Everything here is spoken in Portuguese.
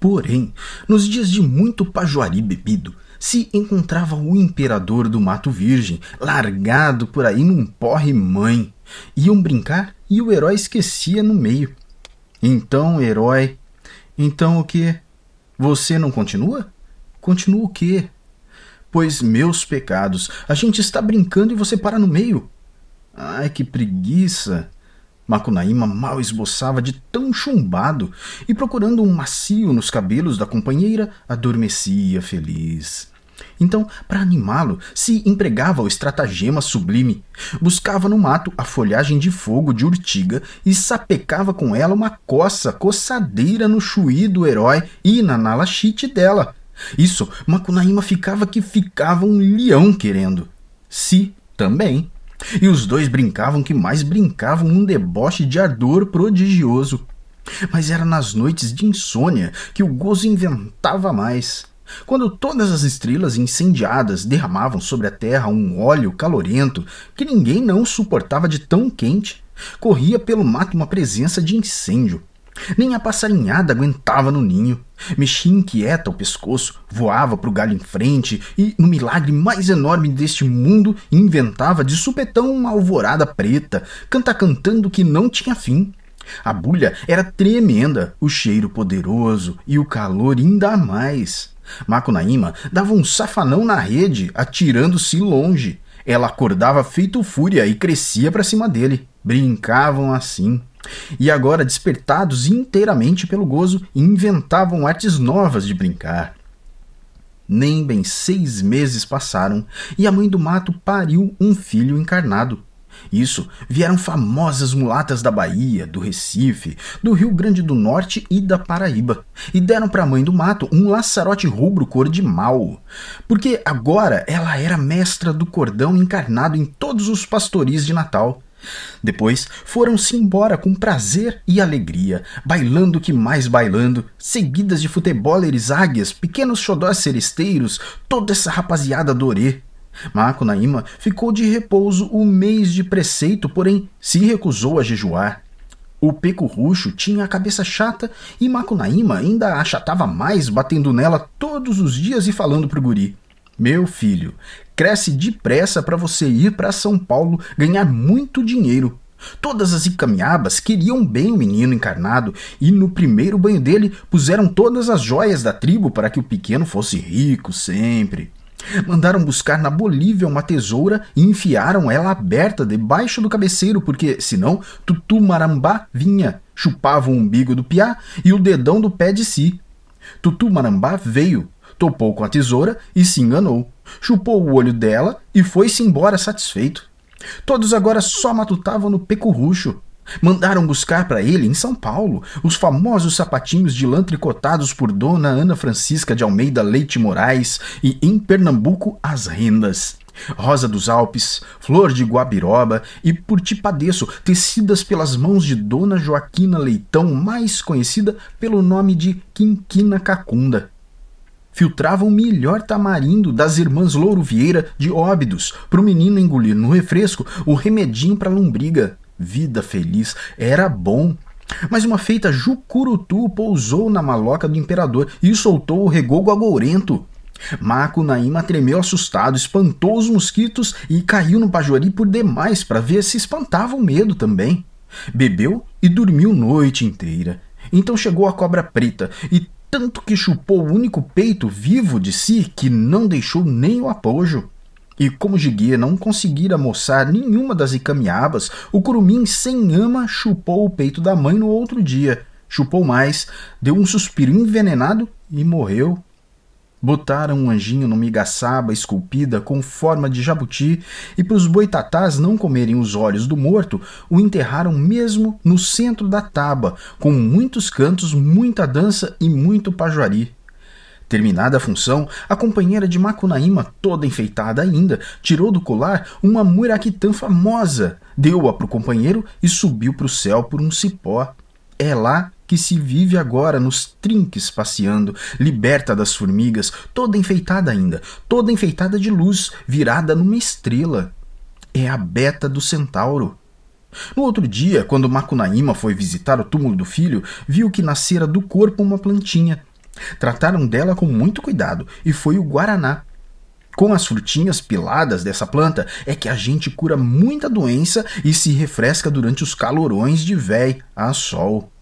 Porém, nos dias de muito pajuari bebido, se encontrava o imperador do Mato Virgem, largado por aí num porre mãe. Iam brincar e o herói esquecia no meio. Então, herói. Então o que? Você não continua? Continua o quê? Pois meus pecados, a gente está brincando e você para no meio. Ai, que preguiça! Macunaíma mal esboçava de tão chumbado e, procurando um macio nos cabelos da companheira, adormecia feliz. Então, para animá-lo, se empregava o estratagema sublime. Buscava no mato a folhagem de fogo de urtiga e sapecava com ela uma coça coçadeira no chuí do herói e na nalachite dela. Isso, Macunaíma ficava que ficava um leão querendo. Se também e os dois brincavam que mais brincavam um deboche de ardor prodigioso. Mas era nas noites de insônia que o gozo inventava mais. Quando todas as estrelas incendiadas derramavam sobre a terra um óleo calorento que ninguém não suportava de tão quente, corria pelo mato uma presença de incêndio. Nem a passarinhada aguentava no ninho. Mexia inquieta o pescoço, voava para o galho em frente e, no milagre mais enorme deste mundo, inventava de supetão uma alvorada preta, cantacantando que não tinha fim. A bulha era tremenda, o cheiro poderoso e o calor ainda mais. Macunaíma dava um safanão na rede, atirando-se longe. Ela acordava feito fúria e crescia para cima dele. Brincavam assim. E agora, despertados inteiramente pelo gozo, inventavam artes novas de brincar. Nem bem seis meses passaram e a mãe do mato pariu um filho encarnado. Isso vieram famosas mulatas da Bahia, do Recife, do Rio Grande do Norte e da Paraíba, e deram para a mãe do mato um laçarote rubro cor de mal, porque agora ela era mestra do cordão encarnado em todos os pastoris de Natal depois foram-se embora com prazer e alegria, bailando que mais bailando, seguidas de futeboleres águias, pequenos xodós seresteiros, toda essa rapaziada dorê. Makunaíma ficou de repouso o mês de preceito, porém se recusou a jejuar. O Peco Ruxo tinha a cabeça chata e Makunaíma ainda a achatava mais, batendo nela todos os dias e falando pro guri: Meu filho, cresce depressa para você ir para São Paulo ganhar muito dinheiro. Todas as encaminhabas queriam bem o menino encarnado e no primeiro banho dele puseram todas as joias da tribo para que o pequeno fosse rico sempre. Mandaram buscar na Bolívia uma tesoura e enfiaram ela aberta debaixo do cabeceiro, porque senão Tutu Marambá vinha, chupava o umbigo do piá e o dedão do pé de si. Tutu Marambá veio, topou com a tesoura e se enganou chupou o olho dela e foi-se embora satisfeito. Todos agora só matutavam no pecurrucho. Mandaram buscar para ele, em São Paulo, os famosos sapatinhos de lã tricotados por Dona Ana Francisca de Almeida Leite Moraes e, em Pernambuco, as rendas. Rosa dos Alpes, Flor de Guabiroba e por ti tecidas pelas mãos de Dona Joaquina Leitão, mais conhecida pelo nome de Quinquina Cacunda filtravam melhor tamarindo das irmãs Louro Vieira de Óbidos para o menino engolir no refresco o remedinho para lombriga. Vida feliz era bom. Mas uma feita Jucurutu pousou na maloca do imperador e soltou o regogo agourento. Macunaíma tremeu assustado, espantou os mosquitos e caiu no pajori por demais para ver se espantava o medo também. Bebeu e dormiu noite inteira. Então chegou a cobra preta e tanto que chupou o único peito vivo de si que não deixou nem o apojo. E como Jiguia não conseguira moçar nenhuma das icamiabas, o curumim sem ama chupou o peito da mãe no outro dia. Chupou mais, deu um suspiro envenenado e morreu. Botaram um anjinho numa igaçaba esculpida com forma de jabuti e, para os boitatás não comerem os olhos do morto, o enterraram mesmo no centro da taba, com muitos cantos, muita dança e muito pajuari. Terminada a função, a companheira de Macunaíma, toda enfeitada ainda, tirou do colar uma muraquitã famosa, deu-a para o companheiro e subiu para o céu por um cipó. É lá que se vive agora nos trinques passeando, liberta das formigas, toda enfeitada ainda, toda enfeitada de luz, virada numa estrela. É a beta do centauro. No outro dia, quando Macunaíma foi visitar o túmulo do filho, viu que nascera do corpo uma plantinha. Trataram dela com muito cuidado e foi o guaraná. Com as frutinhas piladas dessa planta é que a gente cura muita doença e se refresca durante os calorões de véi a sol.